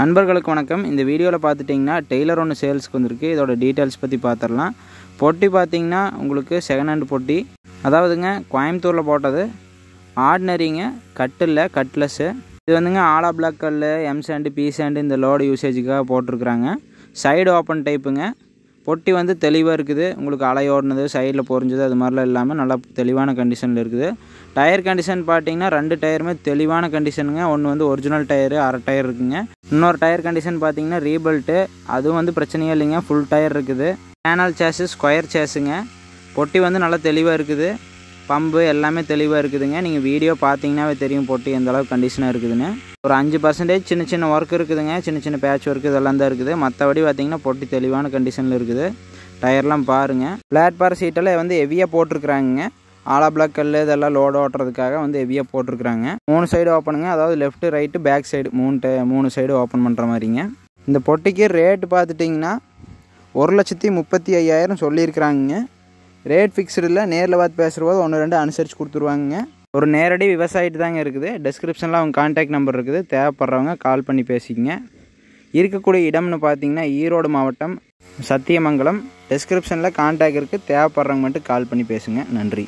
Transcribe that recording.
நண்பர்களுக்கு வணக்கம் இந்த வீடியோவில் பார்த்துட்டிங்கன்னா டெய்லர் ஒன்று சேல்ஸ்க்கு வந்திருக்கு இதோட டீட்டெயில்ஸ் பற்றி பார்த்துடலாம் பொட்டி பார்த்திங்கன்னா உங்களுக்கு செகண்ட் ஹேண்ட் பொட்டி அதாவதுங்க கோயம்புத்தூரில் போட்டது ஆர்டினரிங்க கட்டில் கட்லஸ்ஸு இது வந்துங்க ஆலா பிளாக் கல் எம் சாண்டு பி சாண்டு இந்த லோடு யூசேஜுக்காக போட்டிருக்குறாங்க சைடு ஓப்பன் டைப்புங்க பொட்டி வந்து தெளிவாக இருக்குது உங்களுக்கு அலை ஓடினது சைடில் பொறிஞ்சது அது மாதிரிலாம் இல்லாமல் நல்லா தெளிவான கண்டிஷனில் இருக்குது டயர் கண்டிஷன் பார்த்தீங்கன்னா ரெண்டு டயருமே தெளிவான கண்டிஷனுங்க ஒன்று வந்து ஒரிஜினல் டயரு அரை டயர் இருக்குங்க இன்னொரு டயர் கண்டிஷன் பார்த்தீங்கன்னா ரீபெல்ட்டு அதுவும் வந்து பிரச்சனையே இல்லைங்க ஃபுல் டயர் இருக்குது சேனல் சேஸு ஸ்கொயர் சேஸுங்க பொட்டி வந்து நல்லா தெளிவாக இருக்குது பம்பு எல்லாமே தெளிவாக இருக்குதுங்க நீங்கள் வீடியோ பார்த்தீங்கன்னாவே தெரியும் பொட்டி எந்தளவுக்கு கண்டிஷனாக இருக்குதுன்னு ஒரு அஞ்சு பர்சன்டேஜ் சின்ன சின்ன ஒர்க் இருக்குதுங்க சின்ன சின்ன பேட்ச் ஒர்க் இதெல்லாம் தான் இருக்குது மற்றபடி பார்த்திங்கன்னா பொட்டி தெளிவான கண்டிஷனில் இருக்குது டயர்லாம் பாருங்கள் பிளாட்பார் சீட்டெல்லாம் வந்து ஹெவியாக போட்டிருக்கிறாங்க ஆலா பிளாக் கல் இதெல்லாம் லோடு ஓட்டுறதுக்காக வந்து ஹெவியாக போட்டிருக்கிறாங்க மூணு சைடு ஓப்பனுங்க அதாவது லெஃப்ட்டு ரைட்டு பேக் சைடு மூணு மூணு சைடு ஓப்பன் பண்ணுற மாதிரிங்க இந்த பொட்டிக்கு ரேட்டு பார்த்துட்டிங்கன்னா ஒரு லட்சத்தி முப்பத்தி ஐயாயிரம் சொல்லியிருக்கிறாங்க ரேட் ஃபிக்ஸ்டில் நேரில் பார்த்து பேசுகிற போது ஒன்று ரெண்டு அனுசரித்து கொடுத்துருவாங்க ஒரு நேரடி விவசாயிட்டு தாங்க இருக்குது டெஸ்கிரிப்ஷனில் அவங்க கான்டாக்ட் நம்பர் இருக்குது தேவைப்படுறவங்க கால் பண்ணி பேசிக்கங்க இருக்கக்கூடிய இடம்னு பார்த்தீங்கன்னா ஈரோடு மாவட்டம் சத்தியமங்கலம் டெஸ்கிரிப்ஷனில் கான்டாக்ட் இருக்குது தேவைப்படுறவங்க மட்டும் கால் பண்ணி பேசுங்க நன்றி